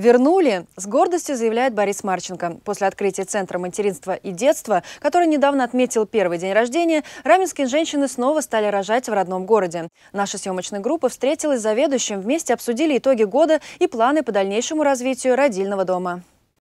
вернули, с гордостью заявляет Борис Марченко. После открытия Центра материнства и детства, который недавно отметил первый день рождения, раменские женщины снова стали рожать в родном городе. Наша съемочная группа встретилась с заведующим, вместе обсудили итоги года и планы по дальнейшему развитию родильного дома.